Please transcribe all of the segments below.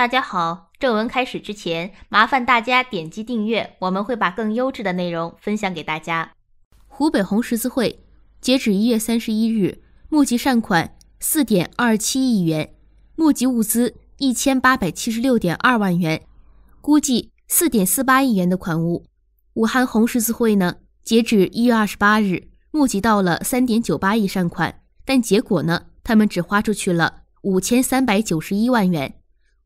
大家好，正文开始之前，麻烦大家点击订阅，我们会把更优质的内容分享给大家。湖北红十字会截止一月三十一日，募集善款四点二七亿元，募集物资一千八百七十六点二万元，估计四点四八亿元的款物。武汉红十字会呢，截止一月二十八日，募集到了三点九八亿善款，但结果呢，他们只花出去了五千三百九十一万元。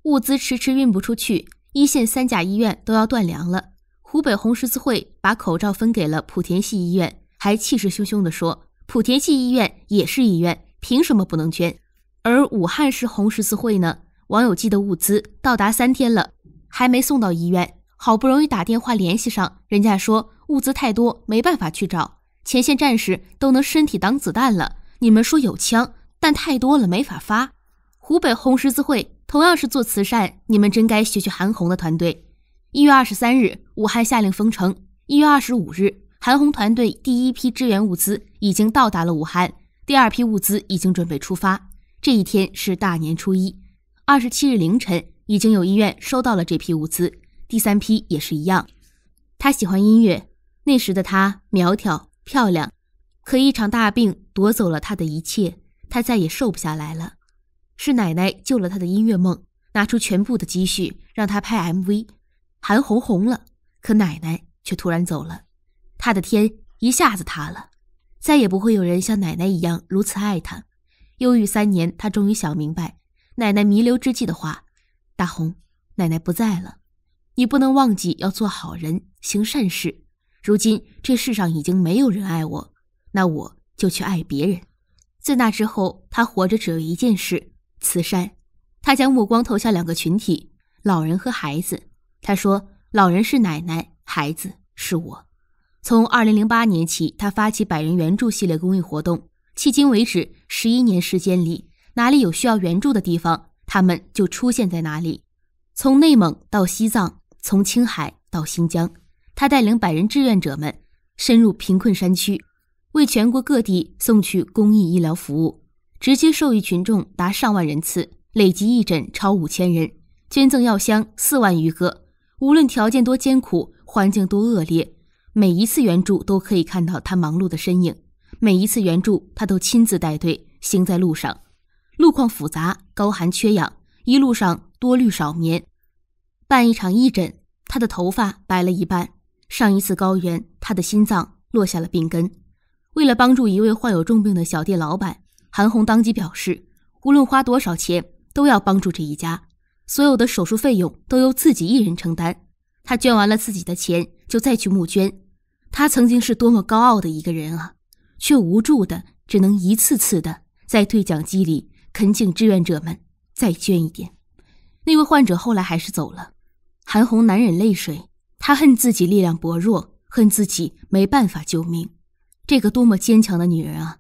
物资迟迟运不出去，一线三甲医院都要断粮了。湖北红十字会把口罩分给了莆田系医院，还气势汹汹地说：“莆田系医院也是医院，凭什么不能捐？”而武汉市红十字会呢？网友寄的物资到达三天了，还没送到医院。好不容易打电话联系上，人家说物资太多，没办法去找。前线战士都能身体挡子弹了，你们说有枪，但太多了没法发。湖北红十字会。同样是做慈善，你们真该学学韩红的团队。一月二十三日，武汉下令封城。一月二十五日，韩红团队第一批支援物资已经到达了武汉，第二批物资已经准备出发。这一天是大年初一。二十七日凌晨，已经有医院收到了这批物资，第三批也是一样。他喜欢音乐，那时的他苗条漂亮，可一场大病夺走了他的一切，他再也瘦不下来了。是奶奶救了他的音乐梦，拿出全部的积蓄让他拍 MV，韩红红了，可奶奶却突然走了，他的天一下子塌了，再也不会有人像奶奶一样如此爱他。忧郁三年，他终于想明白，奶奶弥留之际的话：“大红，奶奶不在了，你不能忘记要做好人，行善事。如今这世上已经没有人爱我，那我就去爱别人。”自那之后，他活着只有一件事。慈善，他将目光投向两个群体：老人和孩子。他说：“老人是奶奶，孩子是我。”从二零零八年起，他发起百人援助系列公益活动，迄今为止十一年时间里，哪里有需要援助的地方，他们就出现在哪里。从内蒙到西藏，从青海到新疆，他带领百人志愿者们深入贫困山区，为全国各地送去公益医疗服务。直接受益群众达上万人次，累计义诊超五千人，捐赠药箱四万余个。无论条件多艰苦，环境多恶劣，每一次援助都可以看到他忙碌的身影。每一次援助，他都亲自带队行在路上。路况复杂，高寒缺氧，一路上多虑少眠。办一场义诊，他的头发白了一半。上一次高原，他的心脏落下了病根。为了帮助一位患有重病的小店老板。韩红当即表示，无论花多少钱，都要帮助这一家。所有的手术费用都由自己一人承担。她捐完了自己的钱，就再去募捐。她曾经是多么高傲的一个人啊，却无助的只能一次次的在对讲机里恳请志愿者们再捐一点。那位患者后来还是走了，韩红难忍泪水，她恨自己力量薄弱，恨自己没办法救命。这个多么坚强的女人啊！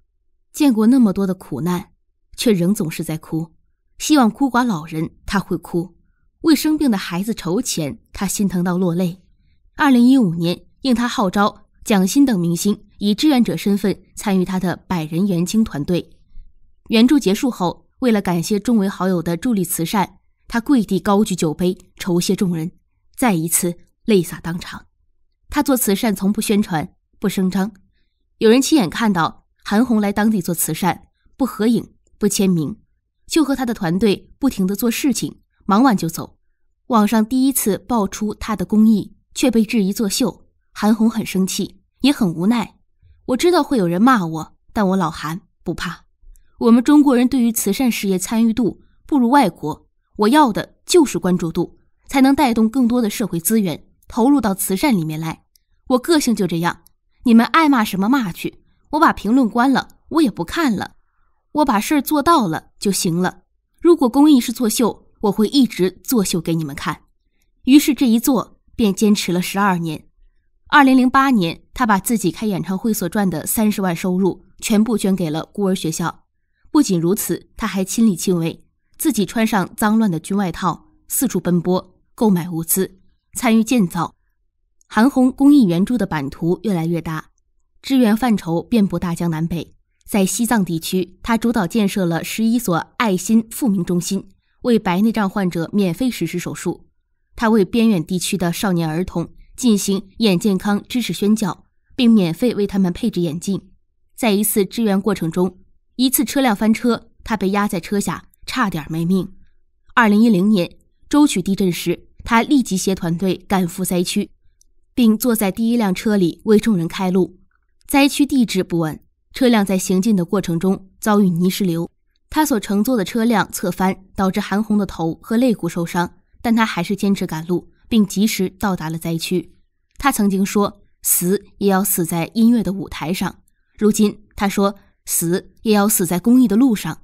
见过那么多的苦难，却仍总是在哭。希望孤寡老人，他会哭；为生病的孩子筹钱，他心疼到落泪。二零一五年，应他号召，蒋欣等明星以志愿者身份参与他的百人援青团队。援助结束后，为了感谢众位好友的助力慈善，他跪地高举酒杯，酬谢众人，再一次泪洒当场。他做慈善从不宣传，不声张。有人亲眼看到。韩红来当地做慈善，不合影，不签名，就和他的团队不停地做事情，忙完就走。网上第一次爆出她的公益，却被质疑作秀。韩红很生气，也很无奈。我知道会有人骂我，但我老韩不怕。我们中国人对于慈善事业参与度不如外国，我要的就是关注度，才能带动更多的社会资源投入到慈善里面来。我个性就这样，你们爱骂什么骂去。我把评论关了，我也不看了。我把事儿做到了就行了。如果公益是作秀，我会一直作秀给你们看。于是这一做便坚持了十二年。二零零八年，他把自己开演唱会所赚的三十万收入全部捐给了孤儿学校。不仅如此，他还亲力亲为，自己穿上脏乱的军外套，四处奔波购买物资，参与建造。韩红公益援助的版图越来越大。支援范畴遍布大江南北，在西藏地区，他主导建设了十一所爱心富民中心，为白内障患者免费实施手术。他为边远地区的少年儿童进行眼健康知识宣教，并免费为他们配置眼镜。在一次支援过程中，一次车辆翻车，他被压在车下，差点没命。二零一零年舟曲地震时，他立即携团队赶赴灾区，并坐在第一辆车里为众人开路。灾区地质不稳，车辆在行进的过程中遭遇泥石流，他所乘坐的车辆侧翻，导致韩红的头和肋骨受伤，但他还是坚持赶路，并及时到达了灾区。他曾经说：“死也要死在音乐的舞台上。”如今他说：“死也要死在公益的路上。”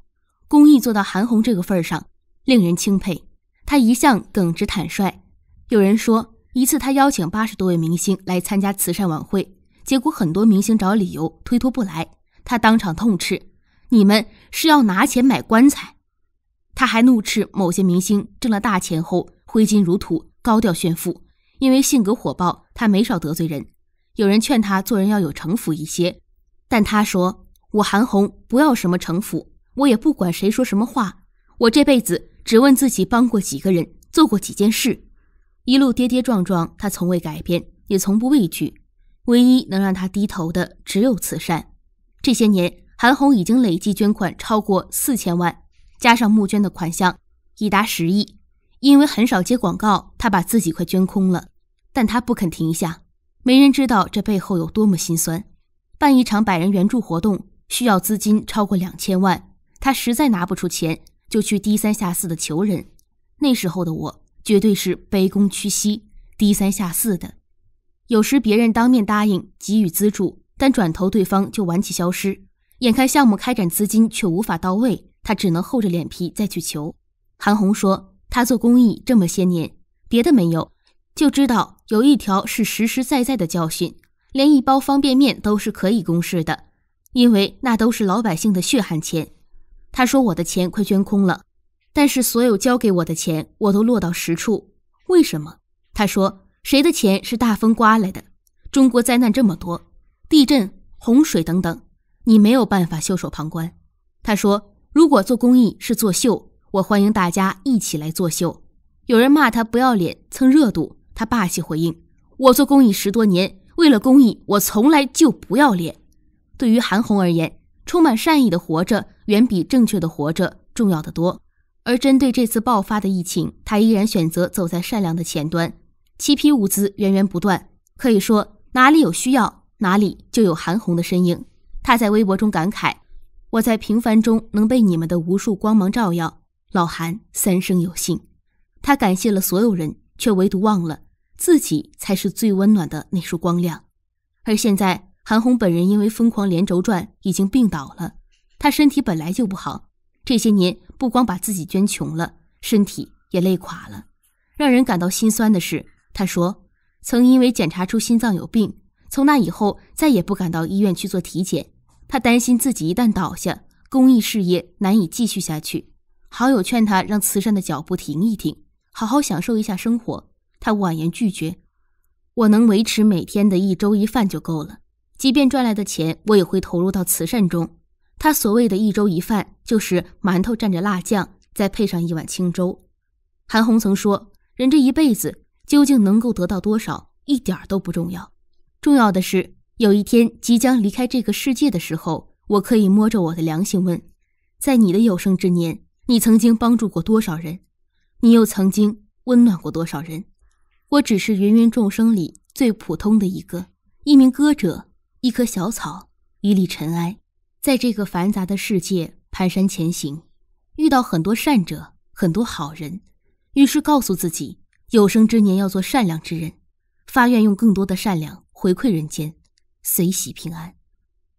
公益做到韩红这个份上，令人钦佩。他一向耿直坦率，有人说一次他邀请八十多位明星来参加慈善晚会。结果很多明星找理由推脱不来，他当场痛斥：“你们是要拿钱买棺材！”他还怒斥某些明星挣了大钱后挥金如土、高调炫富。因为性格火爆，他没少得罪人。有人劝他做人要有城府一些，但他说：“我韩红不要什么城府，我也不管谁说什么话。我这辈子只问自己帮过几个人，做过几件事。一路跌跌撞撞，他从未改变，也从不畏惧。”唯一能让他低头的只有慈善。这些年，韩红已经累计捐款超过四千万，加上募捐的款项，已达十亿。因为很少接广告，她把自己快捐空了，但她不肯停下。没人知道这背后有多么心酸。办一场百人援助活动需要资金超过两千万，她实在拿不出钱，就去低三下四的求人。那时候的我，绝对是卑躬屈膝、低三下四的。有时别人当面答应给予资助，但转头对方就玩起消失。眼看项目开展资金却无法到位，他只能厚着脸皮再去求。韩红说：“他做公益这么些年，别的没有，就知道有一条是实实在在的教训，连一包方便面都是可以公示的，因为那都是老百姓的血汗钱。”他说：“我的钱快捐空了，但是所有交给我的钱，我都落到实处。为什么？”他说。谁的钱是大风刮来的？中国灾难这么多，地震、洪水等等，你没有办法袖手旁观。他说：“如果做公益是作秀，我欢迎大家一起来作秀。”有人骂他不要脸蹭热度，他霸气回应：“我做公益十多年，为了公益，我从来就不要脸。”对于韩红而言，充满善意的活着远比正确的活着重要的多。而针对这次爆发的疫情，他依然选择走在善良的前端。七批物资源源不断，可以说哪里有需要，哪里就有韩红的身影。他在微博中感慨：“我在平凡中能被你们的无数光芒照耀，老韩三生有幸。”他感谢了所有人，却唯独忘了自己才是最温暖的那束光亮。而现在，韩红本人因为疯狂连轴转，已经病倒了。他身体本来就不好，这些年不光把自己捐穷了，身体也累垮了。让人感到心酸的是。他说，曾因为检查出心脏有病，从那以后再也不敢到医院去做体检。他担心自己一旦倒下，公益事业难以继续下去。好友劝他让慈善的脚步停一停，好好享受一下生活。他婉言拒绝：“我能维持每天的一粥一饭就够了，即便赚来的钱，我也会投入到慈善中。”他所谓的一粥一饭，就是馒头蘸着辣酱，再配上一碗清粥。韩红曾说：“人这一辈子。”究竟能够得到多少，一点都不重要。重要的是，有一天即将离开这个世界的时候，我可以摸着我的良心问：在你的有生之年，你曾经帮助过多少人？你又曾经温暖过多少人？我只是芸芸众生里最普通的一个，一名歌者，一棵小草，一粒尘埃，在这个繁杂的世界蹒跚前行，遇到很多善者，很多好人，于是告诉自己。有生之年要做善良之人，发愿用更多的善良回馈人间，随喜平安。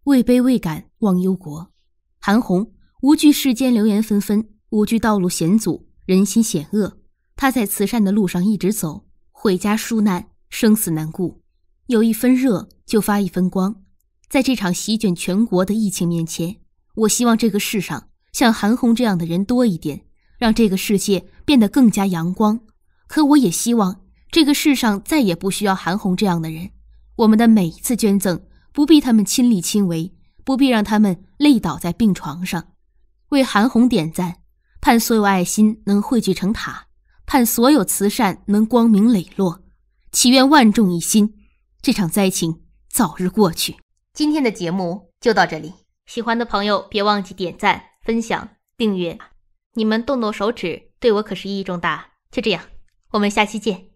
位卑未敢忘忧国。韩红无惧世间流言纷纷，无惧道路险阻，人心险恶。她在慈善的路上一直走，毁家纾难，生死难顾。有一分热，就发一分光。在这场席卷全国的疫情面前，我希望这个世上像韩红这样的人多一点，让这个世界变得更加阳光。可我也希望这个世上再也不需要韩红这样的人。我们的每一次捐赠，不必他们亲力亲为，不必让他们累倒在病床上。为韩红点赞，盼所有爱心能汇聚成塔，盼所有慈善能光明磊落。祈愿万众一心，这场灾情早日过去。今天的节目就到这里，喜欢的朋友别忘记点赞、分享、订阅。你们动动手指，对我可是意义重大。就这样。我们下期见。